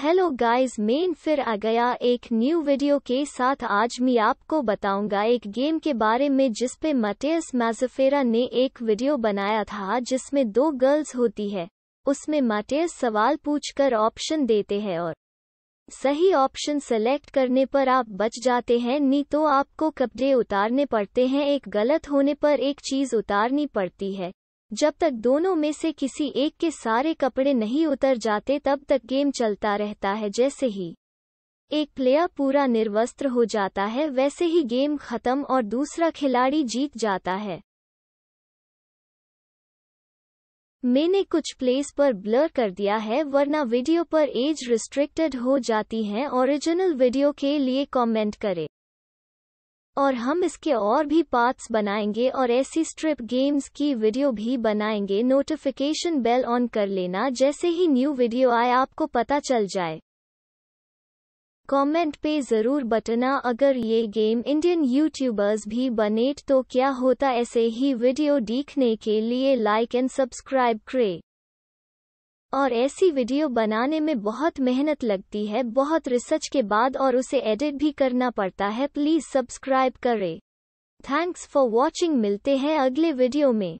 hello guys main फिर आ गया एक न्यू वीडियो के साथ आज मैं आपको बताऊंगा एक गेम के बारे में जिसपे मटेस मैजफेरा ने एक वीडियो बनाया था जिसमें दो गर्ल्स होती है उसमें मटेयस सवाल पूछकर ऑप्शन देते हैं और सही ऑप्शन सेलेक्ट करने पर आप बच जाते हैं नहीं तो आपको कपड़े उतारने पड़ते हैं एक गलत होने पर एक चीज उतारनी पड़ती है जब तक दोनों में से किसी एक के सारे कपड़े नहीं उतर जाते तब तक गेम चलता रहता है जैसे ही एक प्लेयर पूरा निर्वस्त्र हो जाता है वैसे ही गेम खत्म और दूसरा खिलाड़ी जीत जाता है मैंने कुछ प्लेस पर ब्लर कर दिया है वरना वीडियो पर एज रिस्ट्रिक्टेड हो जाती है ओरिजिनल वीडियो के लिए कमेंट करें और हम इसके और भी पार्ट्स बनाएंगे और ऐसी स्ट्रिप गेम्स की वीडियो भी बनाएंगे नोटिफिकेशन बेल ऑन कर लेना जैसे ही न्यू वीडियो आए आपको पता चल जाए कमेंट पे ज़रूर बटना अगर ये गेम इंडियन यूट्यूबर्स भी बनेट तो क्या होता ऐसे ही वीडियो देखने के लिए लाइक एंड सब्सक्राइब करें और ऐसी वीडियो बनाने में बहुत मेहनत लगती है बहुत रिसर्च के बाद और उसे एडिट भी करना पड़ता है प्लीज सब्सक्राइब करें थैंक्स फॉर वॉचिंग मिलते हैं अगले वीडियो में